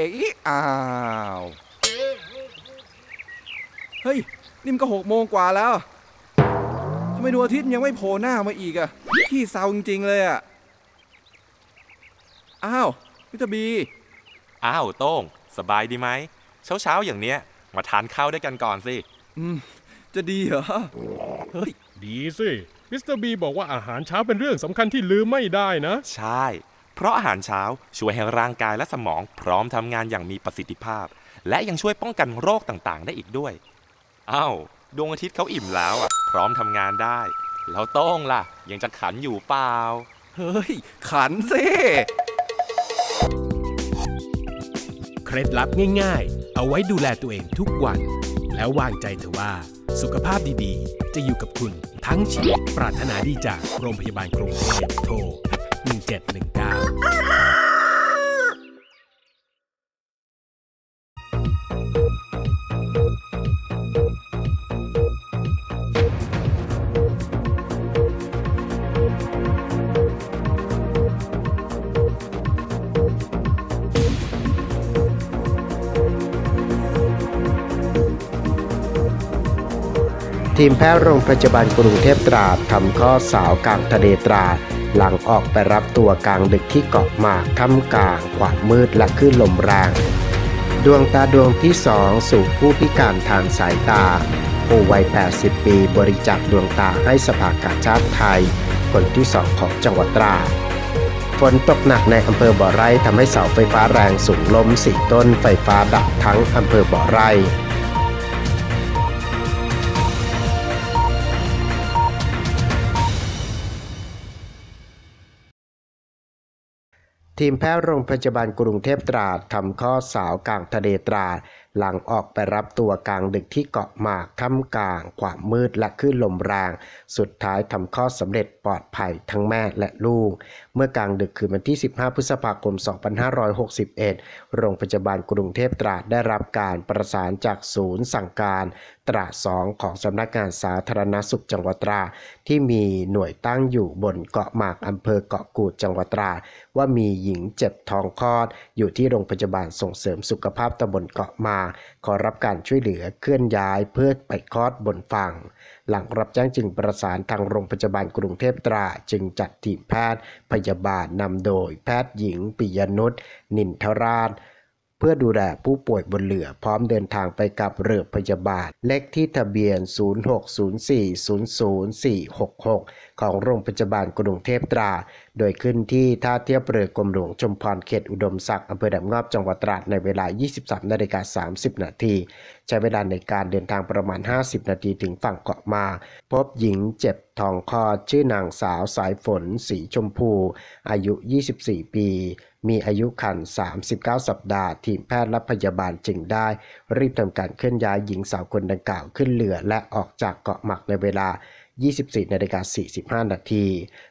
เอ๊ะอ้าว เฮ้ยนี่มันก็หกโมงกว่าแล้ว ทำไมดวงอาทิตย์ยังไม่โผล่หน้ามาอีกอะขี้เศร้าจริง ๆ เลยอะอ้าวมิตรบีอ้าวโต้งสบายดีไหมเช้า ๆ อย่างเนี้ย มาทานข้าวด้วยกันก่อนสิ อืม จะดีเหรอ เฮ้ยดีสิมิสเตอร์บีบอกว่าอาหารเช้าเป็นเรื่องสำคัญที่ลืมไม่ได้นะ ใช่เพราะอาหารเช้าช่วยให้ร่างกายและสมอง พร้อมทำงานอย่างมีประสิทธิภาพ และยังช่วยป้องกันโรคต่างๆ ได้อีกด้วย อ้าวดวงอาทิตย์เขาอิ่มแล้วอ่ะพร้อมทำงานได้แล้วต้องล่ะยังจะขันอยู่เปล่า เฮ้ยขันสิเคล็ดลับง่าย ๆ เอาไว้ดูแลตัวเองทุกวัน แล้ววางใจเถอะว่าสุขภาพดีๆ จะอยู่กับคุณทั้งชีวิตปรารถนาดีจากโรงพยาบาลกรุงเทพโทร1719ทีมแพทย์โรงพยาบาลกรุงเทพตราดทำข้อสาวกลางทะเลตราดหลังออกไปรับตัวกลางดึกที่เกาะหมากทำกลางความมืดและคลื่นลมแรง ดวงตาดวงที่สองสู่ผู้พิการทางสายตา ผู้วัย 80 ปี บริจาคดวงตาให้สภากาชาติไทย คนที่สองของจังหวัดตรา ฝนตกหนักในอำเภอบ่อไร่ทำให้เสาไฟฟ้าแรงสูงล้มสี่ต้นไฟฟ้าดับทั้งอำเภอบ่อไร่ทีมแพทย์โรงพยาบาลกรุงเทพตราดทำข้อสาวกลางทะเลตราดหลังออกไปรับตัวกลางดึกที่เกาะหมากท่ามกลางความมืดและคลื่นลมแรงสุดท้ายทำข้อสำเร็จปลอดภัยทั้งแม่และลูก เมื่อกลางดึกคืนวันที่ 15 พฤษภาคม 2561 โรงพยาบาลกรุงเทพตราดได้รับการประสานจากศูนย์สั่งการตราสองของสำนักงานสาธารณสุขจังหวัดตรา ที่มีหน่วยตั้งอยู่บนเกาะหมากอำเภอเกาะกูดจังหวัดตรา ว่ามีหญิงเจ็บท้องคลอด อยู่ที่โรงพยาบาลส่งเสริมสุขภาพตำบลเกาะมา ขอรับการช่วยเหลือเคลื่อนย้ายเพื่อไปคลอดบนฝั่งหลังรับแจ้งจึงประสานทางโรงพยาบาลกรุงเทพตราจึงจัดทีมแพทย์พยาบาลนำโดย แพทย์หญิงปิยนุชนินทราชเพื่อดูแลผู้ป่วยบนเรือพร้อมเดินทางไปกับเรือพยาบาล เลขที่ทะเบียน 0604-00466 ของโรงพยาบาลกรุงเทพตรา โดยขึ้นที่ท่าเทียบเรือกรมหลวงชมพรเขตอุดมศักดิ์อำเภอดำงอบจังหวัดตราดในเวลา 23นาฬิกา30นาทีใช้เวลาในการเดินทางประมาณ 50 นาทีถึงฝั่งเกาะมา พบหญิงเจ็บทองคอ ชื่อนางสาวสายฝน สีชมพู อายุ 24 ปีมีอายุขัน 39 สัปดาห์ ทีมแพทย์และพยาบาลจึงได้ รีบทำการเคลื่อนย้ายหญิงสาวคนดังกล่าวขึ้นเรือและออกจากเกาะหมักในเวลา 24 นาฬิกา45 นาที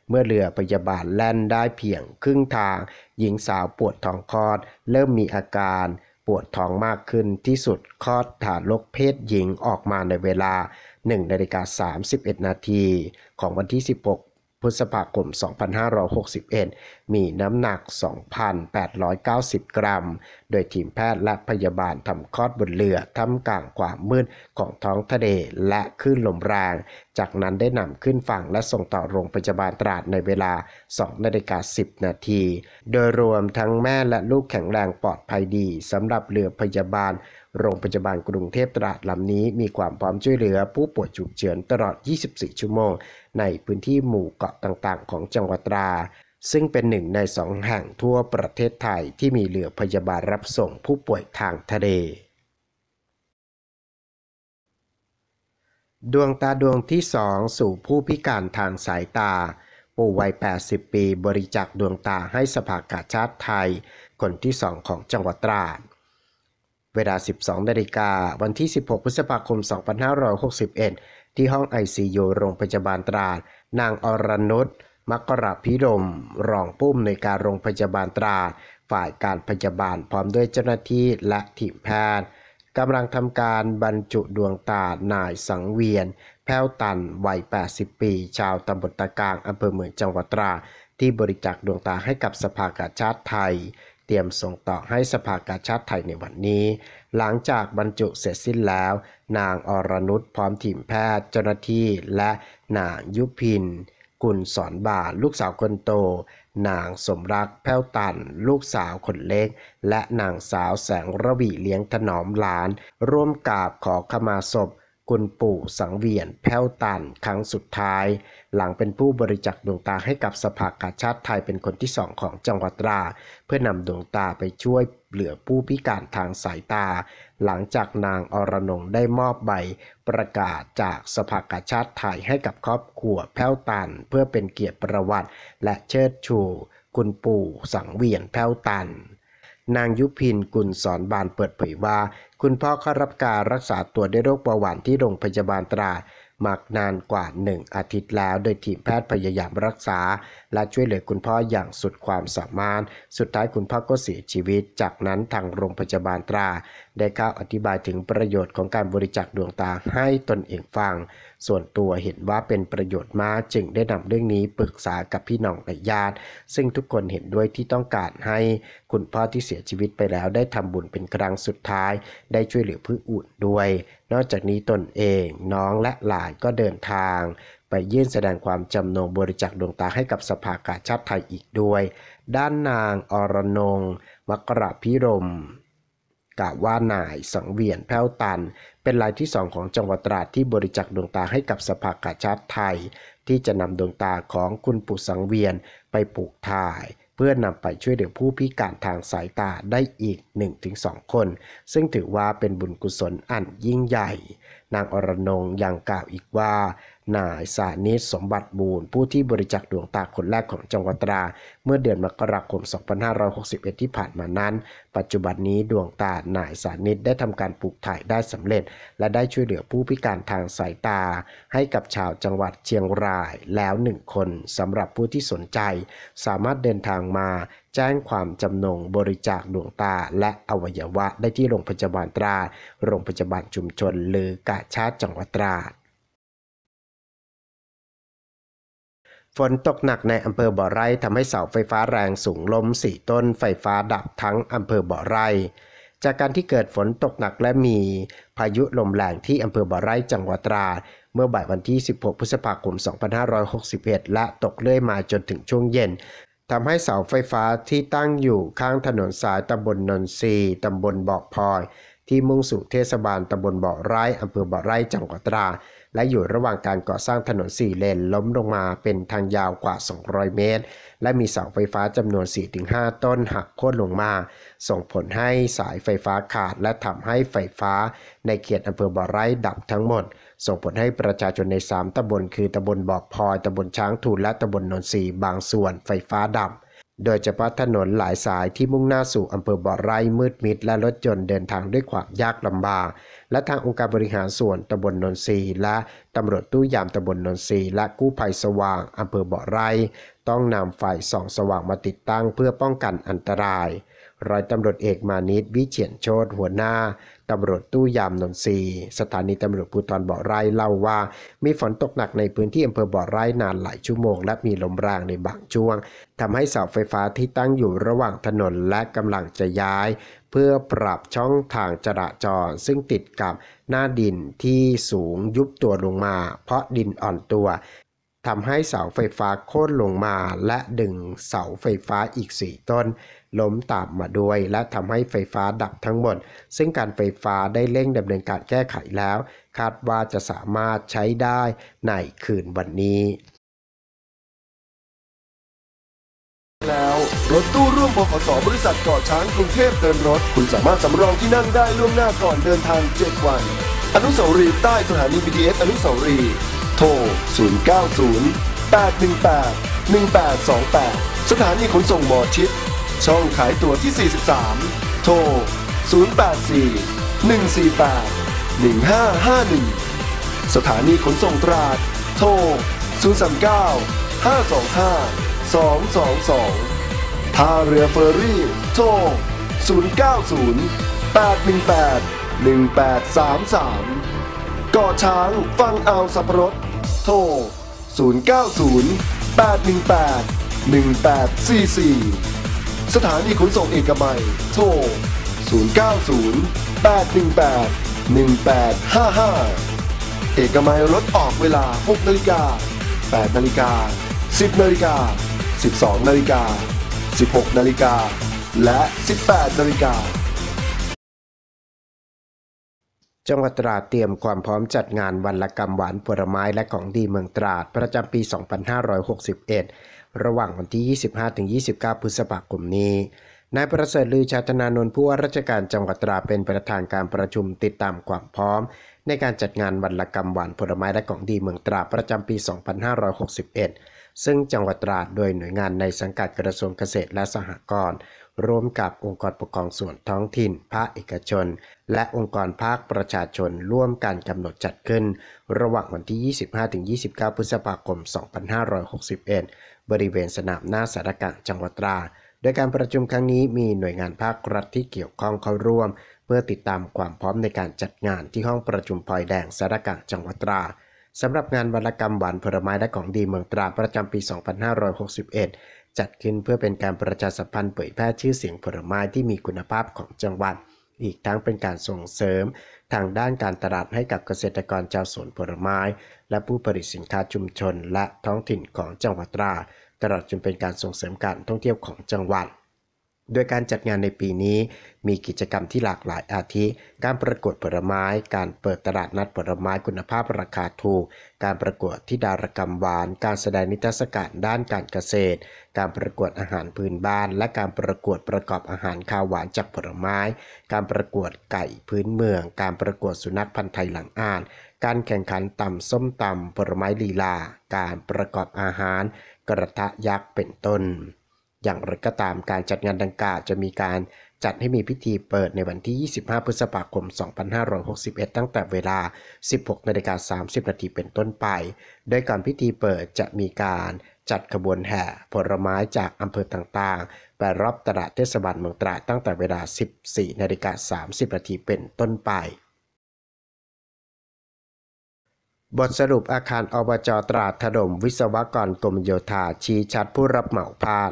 เมื่อเรือพยาบาลแล่นได้เพียงครึ่งทาง หญิงสาวปวดท้องคลอด เริ่มมีอาการปวดท้องมากขึ้นที่สุดคลอดฐานรกเพศหญิงออกมาในเวลา 1 นาฬิกา31 นาทีของวันที่ 16พฤษภาคม2561 มีน้ำหนัก 2,890 กรัม โดยทีมแพทย์และพยาบาลทำคลอดบนเรือทำกลางความมืดของท้องทะเลและขึ้นลมแรง จากนั้นได้นำขึ้นฝั่งและส่งต่อโรงพยาบาลตราดในเวลา 2 นาฬิกา10 นาที โดยรวมทั้งแม่และลูกแข็งแรงปลอดภัยดีสำหรับเรือพยาบาลโรงพยาบาลกรุงเทพตราดลำนี้มีความพร้อมช่วยเหลือผู้ป่วยฉุกเฉินตลอด 24 ชั่วโมงในพื้นที่หมู่เกาะต่าง ๆ ของจังหวัดตรา ซึ่งเป็นหนึ่งในสองแห่งทั่วประเทศไทยที่มีเรือพยาบาลรับส่งผู้ป่วยทางทะเลดวงตาดวงที่สองสู่ผู้พิการทางสายตา ปู่วัย 80 ปีบริจาคดวงตาให้สภากาชาติไทย คนที่สองของจังหวัดตราดเวลา 12นาฬิกาวันที่ 16 พฤษภาคม 2561 ที่ห้อง ICU โรงพยาบาลตราดนางอรนุชมกราพิรมรองผู้อำนวยการโรงพยาบาลตราดฝ่ายการพยาบาลพร้อมด้วยเจ้าหน้าที่และทีมแพทย์ กำลังทำการบรรจุดวงตา นายสังเวียน แพ้วตันวัย 80 ปี ชาวตำบลตะกางอำเภอเมืองจังหวัดตรา ที่บริจาคดวงตาให้กับสภากาชาติไทยเตรียมส่งต่อให้สภากาชาติไทยในวันนี้ หลังจากบรรจุเสร็จสิ้นแล้ว นางอรนุชพร้อมทีมแพทย์เจ้าหน้าที่และนางยุพินกุลสอนบาลูกสาวคนโต นางสมรักแพ้วตันลูกสาวคนเล็ก และนางสาวแสงระวีเลี้ยงถนอมหลาน ร่วมกราบขอขมาศพคุณปู่สังเวียนแพ้วตันครั้งสุดท้าย หลังเป็นผู้บริจาคดวงตาให้กับสภากาชาติไทยเป็นคนที่สองของจังหวัดตรา เพื่อนำดวงตาไปช่วยเหลือผู้พิการทางสายตา หลังจากนางอรนงได้มอบใบ ประกาศจากสภากาชาติไทยให้กับครอบครัวแพ้วตัน เพื่อเป็นเกียรติประวัติและเชิดชู คุณปู่สังเวียนแพ้วตันนางยุพินกุลสอนบานเปิดเผยว่า คุณพ่อเข้ารับการรักษาตัวด้วยโรคเบาหวานที่โรงพยาบาลตราดมากนานกว่าหนึ่งอาทิตย์แล้วโดยทีมแพทย์พยายามรักษาและช่วยเหลือคุณพ่ออย่างสุดความสามารถ สุดท้ายคุณพ่อก็เสียชีวิต จากนั้นทางโรงพยาบาลตรา ได้เข้าอธิบายถึงประโยชน์ของการบริจาคดวงตาให้ตนเองฟังส่วนตัวเห็นว่าเป็นประโยชน์มากจึงได้นำเรื่องนี้ปรึกษากับพี่น้องและญาติ ซึ่งทุกคนเห็นด้วยที่ต้องการให้คุณพ่อที่เสียชีวิตไปแล้วได้ทำบุญเป็นครั้งสุดท้าย ได้ช่วยเหลือผู้อื่นด้วย นอกจากนี้ตนเอง น้องและหลานก็เดินทาง ไปยื่นแสดงความจำนงบริจาคดวงตาให้กับสภากาชาติไทยอีกด้วย ด้านนางอรนงมกรพิรมกล่าวว่านายสังเวียนแพ้วตันเป็นรายที่สองของจังหวัดตราดที่บริจาคดวงตาให้กับสภากาชาติไทย ที่จะนำดวงตาของคุณปู่สังเวียนไปปลูกถ่าย เพื่อนำไปช่วยเหลือผู้พิการทางสายตาได้อีก1-2คน ซึ่งถือว่าเป็นบุญกุศลอันยิ่งใหญ่ นางอรนงยังกล่าวอีกว่านายสานิสสมบัติบูรณ์ผู้ที่บริจาคดวงตาคนแรกของจังหวัดตรา เมื่อเดือนมกราคม 2561ที่ผ่านมานั้น ปัจจุบันนี้ดวงตานายสานิสได้ทำการปลูกถ่ายได้สำเร็จ และได้ช่วยเหลือผู้พิการทางสายตา ให้กับชาวจังหวัดเชียงราย แล้วหนึ่งคนสำหรับผู้ที่สนใจ สามารถเดินทางมาแจ้งความจำนงบริจาคดวงตาและอวัยวะได้ที่โรงพยาบาลตรา โรงพยาบาลชุมชนหรือกะชาติจังหวัดตรา ฝนตกหนักในอำเภอบ่อไร่ทำให้เสาไฟฟ้าแรงสูงล้มสี่ต้น ไฟฟ้าดับ ทั้งอำเภอบ่อไร่ จากการที่เกิดฝนตกหนักและมี พายุลมแรงที่อำเภอบ่อไร่จังหวัดตราดเมื่อบ่ายวันที่ 16 พฤษภาคม 2561 และตกเรื่อยมาจนถึงช่วงเย็นทำให้เสาไฟฟ้าที่ตั้งอยู่ข้างถนนสายตำบลนนทรีตำบลบ่อพลอย ที่มุ่งสู่เทศบาลตำบลบ่อไร่อำเภอบ่อไร่จังหวัดตราและอยู่ระหว่างการก่อสร้างถนน 4 เลนล้มลงมาเป็นทางยาวกว่า 200 เมตร และมีเสาไฟฟ้าจำนวน 4-5 ต้นหักโค่นลงมา ส่งผลให้สายไฟฟ้าขาดและทำให้ไฟฟ้าในเขตอำเภอบ่อไร่ดับทั้งหมด ส่งผลให้ประชาชนใน 3ตำบลคือตำบลบ่อพลอยตำบลช้างทูลและตำบลนนทรีบางส่วนไฟฟ้าดับโดยเฉพาะถนนหลายสายที่มุ่งหน้าสู่ อำเภอบ่อไร่มืดมิดและรถยนต์เดินทางด้วยความยากลำบากและทางองค์การบริหารส่วนตำบลนนทรี และตำรวจตู้ยามตำบลนนทรีและกู้ภัยสว่าง อำเภอบ่อไร่ต้องนำไฟส่องสว่างมาติดตั้งเพื่อป้องกันอันตรายร้อยตำรวจเอกมานิดวิเชียนโชตหัวหน้าตำรวจตู้ยามนนทรีสถานีตำรวจภูธรบ่อไร่ เล่าว่า มีฝนตกหนักในพื้นที่อำเภอบ่อไร่นานหลายชั่วโมง และมีลมแรงในบางช่วงทำให้เสาไฟฟ้าที่ตั้งอยู่ระหว่างถนนและกำลังจะย้าย เพื่อปรับช่องทางจราจร ซึ่งติดกับหน้าดินที่สูงยุบตัวลงมา เพราะดินอ่อนตัวทำให้เสาไฟฟ้าโค่นลงมาและดึงเสาไฟฟ้าอีก 4 ต้น ล้มตามมาด้วย และทำให้ไฟฟ้าดับทั้งหมด ซึ่งการไฟฟ้าได้เร่งดำเนินการแก้ไขแล้ว คาดว่าจะสามารถใช้ได้ในคืนวันนี้ แล้วรถตู้ร่วมบขสบริษัทเกาะช้างกรุงเทพเดินรถคุณสามารถสำรองที่นั่งได้ล่วงหน้าก่อนเดินทาง 7 วันอนุสาวรีย์ใต้สถานี BTS อนุสาวรีย์โทร 090 818 1828 สถานีขนส่งหมอชิดช่องขายตั๋วที่ 43 โทร 084 148 1551 สถานีขนส่งตราด โทร 039 525 222 ท่าเรือเฟอร์รี่ โทร 090 818 1833เกาะช้างฟังเอาสับปะรดโทร090 818 1844 สถานีขนส่งเอกมัยโทร090 818 1855 เอกมัยรถออกเวลา 6นาฬิกา 8นาฬิกา 10 นาฬิกา 12 นาฬิกา 16 นาฬิกา และ 18 นาฬิกาจังหวัดตราดเตรียมความพร้อมจัดงานวันละกรรมหวานผลไม้และของดีเมืองตราดประจำปี 2561 ระหว่างวันที่ 25-29 พฤษภาคมนี้ นายประเสริฐลือชาตนานนท์ผู้ว่าราชการจังหวัดตราดเป็นประธานการประชุมติดตามความพร้อม ในการจัดงานวันละกรรมหวานผลไม้และของดีเมืองตราดประจำปี 2561 ซึ่งจังหวัดตราดโดยหน่วยงานในสังกัดกระทรวงเกษตรและสหกรณ์ร่วมกับองค์กรปกครองส่วนท้องถิ่นภาคเอกชน และองค์กรภาคประชาชนร่วมกันกำหนดจัดขึ้น ระหว่างวันที่ 25-29 พฤษภาคม 2561 บริเวณสนามหน้าสารกลางจังหวัดตรา โดยการประชุมครั้งนี้มีหน่วยงานภาครัฐที่เกี่ยวข้องเข้าร่วม เพื่อติดตามความพร้อมในการจัดงานที่ห้องประชุมพลอยแดงสารกลางจังหวัดตราสำหรับงานวรรณกรรมหวานผลไม้และของดีเมืองตราประจำปี 2561จัดขึ้นเพื่อเป็นการประชาสัมพันธ์เผยแพร่ชื่อเสียงผลไม้ที่มีคุณภาพของจังหวัด อีกทั้งเป็นการส่งเสริม ทางด้านการตลาดให้กับเกษตรกรชาวสวนผลไม้ และผู้ผลิตสินค้าชุมชนและท้องถิ่นของจังหวัดตราตลอดจนเป็นการส่งเสริมการท่องเที่ยวของจังหวัดโดยการจัดงานในปีนี้มีกิจกรรมที่หลากหลายอาทิ การประกวดผลไม้ การเปิดตลาดนัดผลไม้คุณภาพราคาถูก การประกวดที่ดารกรรมหวาน การแสดงนิทรรศการด้านการเกษตร การประกวดอาหารพื้นบ้านและการประกวดประกอบอาหารข้าวหวานจากผลไม้ การประกวดไก่พื้นเมือง การประกวดสุนัขพันธุ์ไทยหลังอ่าน การแข่งขันตำส้มตำผลไม้ลีลา การประกอบอาหาร กระทะยักษ์เป็นต้นอย่างไรก็ตามการจัดงานดังกล่าวจะมีการจัดให้มีพิธีเปิดในวันที่ 25 พฤษภาคม 2561 ตั้งแต่เวลา 16นาฬิกา30นาทีเป็นต้นไปโดยการพิธีเปิดจะมีการจัดขบวนแห่ผลไม้จากอำเภอต่างๆไปรอบตลาดเทศบาลเมืองตราดตั้งแต่เวลา 14นาฬิกา30นาทีเป็นต้นไป บทสรุปอาคารอบจตราดถล่มวิศวกรกรมโยธาชี้ชัดผู้รับเหมาพาน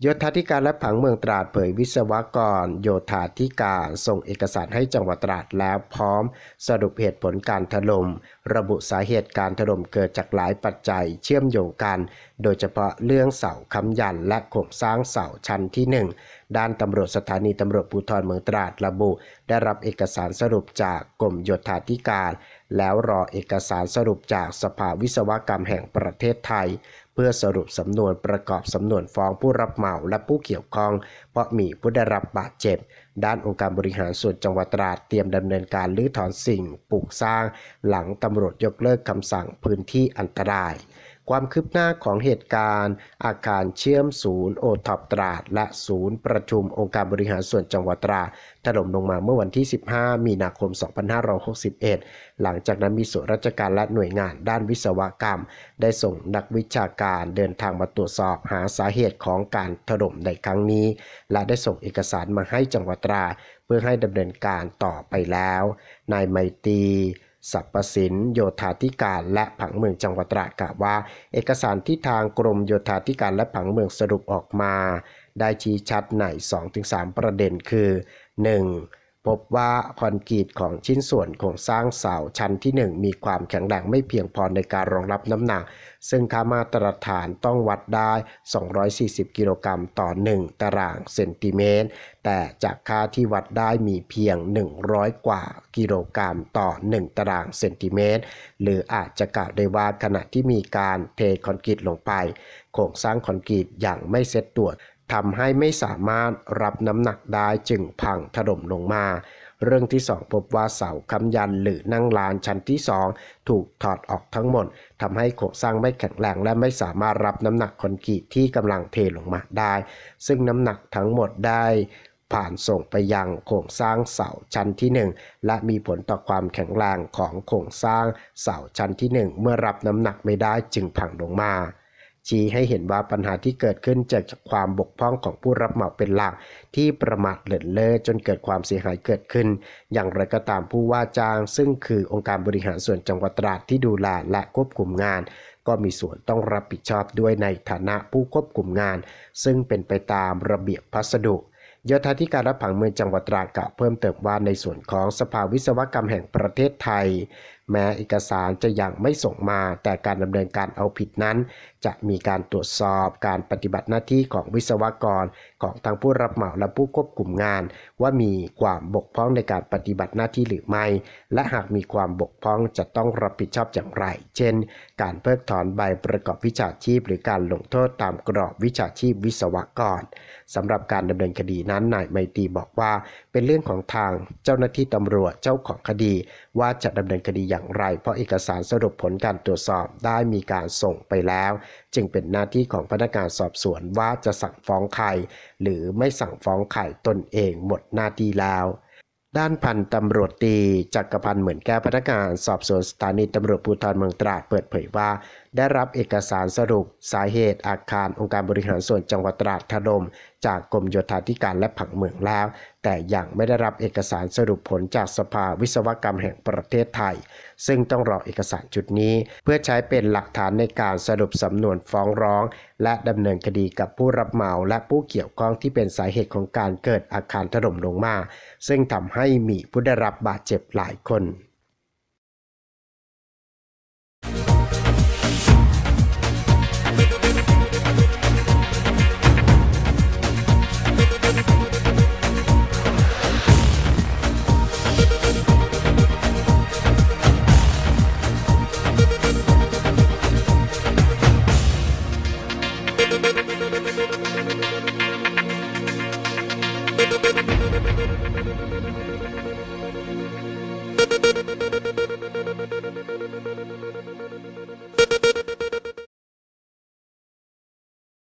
โยธาธิการและผังเมืองตราดเผยวิศวกร โยธาธิการส่งเอกสารให้จังหวัดตราดแล้วพร้อม สรุปเหตุผลการถลม่มระบุสาเหตุการถล่มเกิดจากหลายปัจจัย เชื่อมโยงกัน โดยเฉพาะเรื่องเสาค้ำยันและโครงสร้างเสาชั้นที่1ด้านตำรวจสถานีตำรวจภูธรเมืองตราดระบุได้รับเอกสารสรุปจากกรมโยธาธิการ แล้วรอเอกสารสรุปจากสภาวิศวกรรมแห่งประเทศไทยเพื่อสรุปสำนวนประกอบสำนวนฟ้องผู้รับเหมาและผู้เกี่ยวข้อง เพราะมีผู้ได้รับบาดเจ็บ ด้านองค์การบริหารส่วนจังหวัดตราดเตรียมดำเนินการลื้อถอนสิ่งปลูกสร้าง หลังตำรวจยกเลิกคำสั่งพื้นที่อันตรายความคืบหน้าของเหตุการณ์ อาคารเชื่อมศูนย์โอท็อปตราดและศูนย์ประชุมองค์การบริหารส่วนจังหวัดตราดถล่มลงมาเมื่อวันที่ 15 มีนาคม 2561 หลังจากนั้นมีส่วนราชการและหน่วยงานด้านวิศวกรรม ได้ส่งนักวิชาการเดินทางมาตรวจสอบหาสาเหตุของการถล่มในครั้งนี้ และได้ส่งเอกสารมาให้จังหวัดตรา เพื่อให้ดำเนินการต่อไปแล้ว นายไมตรีสัพสินโยธาธิการและผังเมืองจังหวัดตราดกล่าวว่า เอกสารที่ทางกรมโยธาธิการและผังเมืองสรุปออกมา ได้ชี้ชัดใน2-3 ประเด็นคือ 1. พบว่าคอนกรีตของชิ้นส่วนโครงสร้างเสาชั้นที่ 1 มีความแข็งแรงไม่เพียงพอในการรองรับน้ำหนัก ซึ่งค่ามาตรฐานต้องวัดได้ 240 กิโลกรัมต่อ 1 ตารางเซนติเมตร แต่ จากค่าที่วัดได้มีเพียง 100 กว่ากิโลกรัมต่อ 1 ตารางเซนติเมตร หรืออาจจะกล่าวได้ว่าขณะที่มีการเทคอนกรีตลงไป โครงสร้างคอนกรีตยังไม่เซ็ตตัวทำให้ไม่สามารถรับน้ำหนักได้จึงพังถล่มลงมา เรื่องที่สองพบว่าเสาค้ำยันหรือนั่งลานชั้นที่สองถูกถอดออกทั้งหมดทำให้โครงสร้างไม่แข็งแรงและไม่สามารถรับน้ำหนักคอนกรีตที่กำลังเทลงมาได้ ซึ่งน้ำหนักทั้งหมดได้ผ่านส่งไปยังโครงสร้างเสาชั้นที่ 1 และมีผลต่อความแข็งแรงของโครงสร้างเสาชั้นที่ 1 เมื่อรับน้ำหนักไม่ได้จึงพังลงมาชี้ให้เห็นว่าปัญหาที่เกิดขึ้นจากความบกพร่องของผู้รับเหมาเป็นหลักที่ประมาทเลินเล่อจนเกิดความเสียหายเกิดขึ้น อย่างไรก็ตามผู้ว่าจ้างซึ่งคือองค์การบริหารส่วนจังหวัดตราดที่ดูแลและควบคุมงานก็มีส่วนต้องรับผิดชอบด้วยในฐานะผู้ควบคุมงานซึ่งเป็นไปตามระเบียบพัสดุยธาธิการรับผังเมืองจังหวัดตราดกล่าวเพิ่มเติมว่าในส่วนของสภาวิศวกรรมแห่งประเทศไทยแม้เอกสารจะยังไม่ส่งมาแต่การดำเนินการเอาผิดนั้น จะมีการตรวจสอบการปฏิบัติหน้าที่ของวิศวกร ของทางผู้รับเหมาและผู้ควบคุมงาน ว่ามีความบกพร่องในการปฏิบัติหน้าที่หรือไม่ และหากมีความบกพร่องจะต้องรับผิดชอบอย่างไร เช่น การเพิกถอนใบประกอบวิชาชีพ หรือการลงโทษตามกรอบวิชาชีพวิศวกรสำหรับการดำเนินคดีนั้นนายไมตรีบอกว่า เป็นเรื่องของทางเจ้าหน้าที่ตำรวจเจ้าของคดีว่าจะดำเนินคดีอย่างไร เพราะเอกสารสรุปผลการตรวจสอบได้มีการส่งไปแล้ว จึงเป็นหน้าที่ของพนักงานสอบสวนว่าจะสั่งฟ้องใครหรือไม่สั่งฟ้องใครตนเองหมดหน้าที่แล้ว ด้านพันตำรวจตีจักรพันธ์เหมือนแก้พนักงานสอบสวนสถานีตำรวจภูธรเมืองตราดเปิดเผยว่า ได้รับเอกสารสรุป สาเหตุอาคาร องค์การบริหารส่วนจังหวัดตราดถล่มจากกรมโยธาธิการและผังเมืองแล้ว แต่ยังไม่ได้รับเอกสารสรุปผลจากสภาวิศวกรรมแห่งประเทศไทย ซึ่งต้องรอเอกสารจุดนี้เพื่อใช้เป็นหลักฐานในการสรุปสำนวนฟ้องร้อง และดำเนินคดีกับผู้รับเหมาและผู้เกี่ยวข้องที่เป็นสาเหตุของการเกิดอาคารถล่มลงมาซึ่งทำให้มีผู้ได้รับบาดเจ็บหลายคน